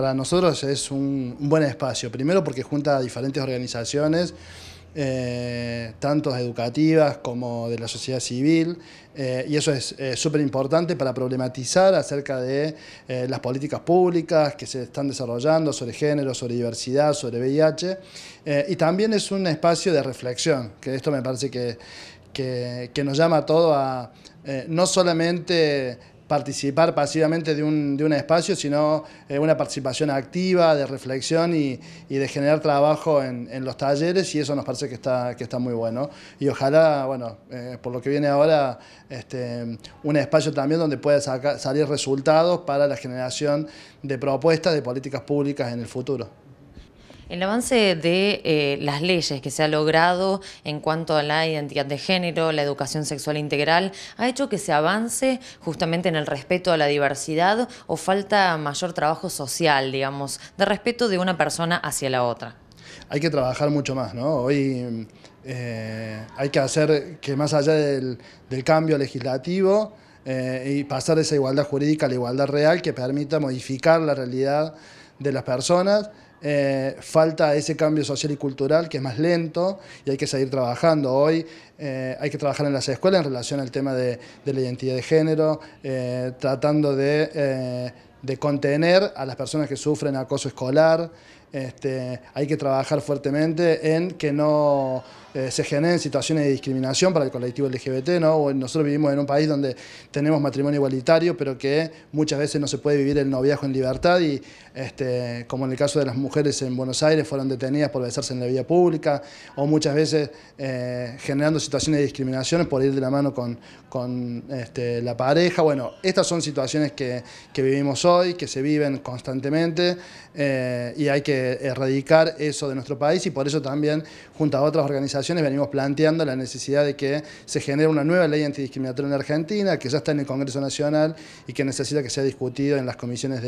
para nosotros es un, buen espacio. Primero porque junta a diferentes organizaciones, eh, tanto educativas como de la sociedad civil, eh, y eso es eh, súper importante para problematizar acerca de las políticas públicas que se están desarrollando sobre género, sobre diversidad, sobre VIH, y también es un espacio de reflexión, que esto me parece que, que, que nos llama a todo a no solamente participar pasivamente de un, de un espacio, sino eh, una participación activa, de reflexión y, y de generar trabajo en, los talleres y eso nos parece que está, que está muy bueno. Y ojalá, bueno, eh, por lo que viene ahora, este, un espacio también donde pueda salir resultados para la generación de propuestas de políticas públicas en el futuro. El avance de eh, las leyes que se ha logrado en cuanto a la identidad de género, la educación sexual integral, ha hecho que se avance justamente en el respeto a la diversidad o falta mayor trabajo social, digamos, de respeto de una persona hacia la otra. Hay que trabajar mucho más, ¿no? Hoy eh, hay que hacer que más allá del, cambio legislativo, eh, y pasar de esa igualdad jurídica a la igualdad real que permita modificar la realidad de las personas eh, falta ese cambio social y cultural que es más lento y hay que seguir trabajando. Hoy eh, hay que trabajar en las escuelas en relación al tema de, la identidad de género, eh, tratando de, contener a las personas que sufren acoso escolar. Este, hay que trabajar fuertemente en que no eh, se generen situaciones de discriminación para el colectivo LGBT. ¿no? Nosotros vivimos en un país donde tenemos matrimonio igualitario, pero que muchas veces no se puede vivir el noviazgo en libertad y, este, como en el caso de las mujeres en Buenos Aires, fueron detenidas por besarse en la vía pública o muchas veces eh, generando situaciones de discriminación por ir de la mano con, este, la pareja. Bueno, estas son situaciones que, vivimos hoy, que se viven constantemente eh, y hay que eh, erradicar eso de nuestro país y por eso también, junto a otras organizaciones, venimos planteando la necesidad de que se genere una nueva ley antidiscriminatoria en Argentina, que ya está en el Congreso Nacional y que necesita que sea discutido en las comisiones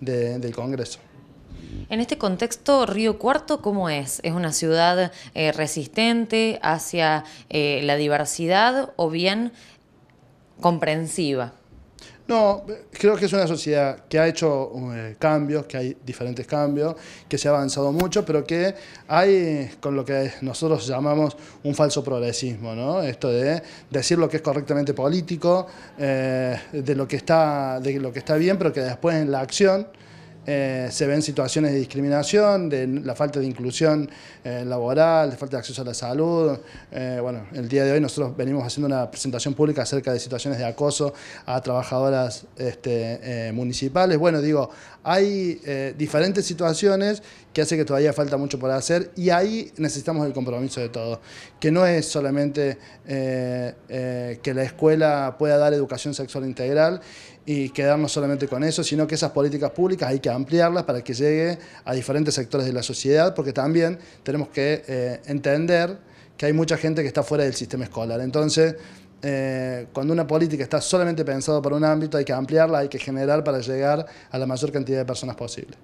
del Congreso. En este contexto, Río Cuarto, ¿cómo es? ¿Es una ciudad eh, resistente hacia eh, la diversidad o bien comprensiva? No, creo que es una sociedad que ha hecho eh, cambios, que hay diferentes cambios, que se ha avanzado mucho, pero que hay eh, con lo que nosotros llamamos un falso progresismo, ¿no? Esto de decir lo que es correctamente político, eh, de, lo que está, de lo que está bien, pero que después en la acción eh, se ven situaciones de discriminación, de la falta de inclusión eh, laboral, de falta de acceso a la salud. Eh, bueno, el día de hoy nosotros venimos haciendo una presentación pública acerca de situaciones de acoso a trabajadoras este, municipales. Bueno, digo, hay diferentes situaciones que hace que todavía falta mucho por hacer y ahí necesitamos el compromiso de todos, que no es solamente que la escuela pueda dar educación sexual integral, y quedarnos solamente con eso, sino que esas políticas públicas hay que ampliarlas para que llegue a diferentes sectores de la sociedad, porque también tenemos que eh, entender que hay mucha gente que está fuera del sistema escolar. Entonces, eh, cuando una política está solamente pensada por un ámbito, hay que ampliarla, hay que generar para llegar a la mayor cantidad de personas posible.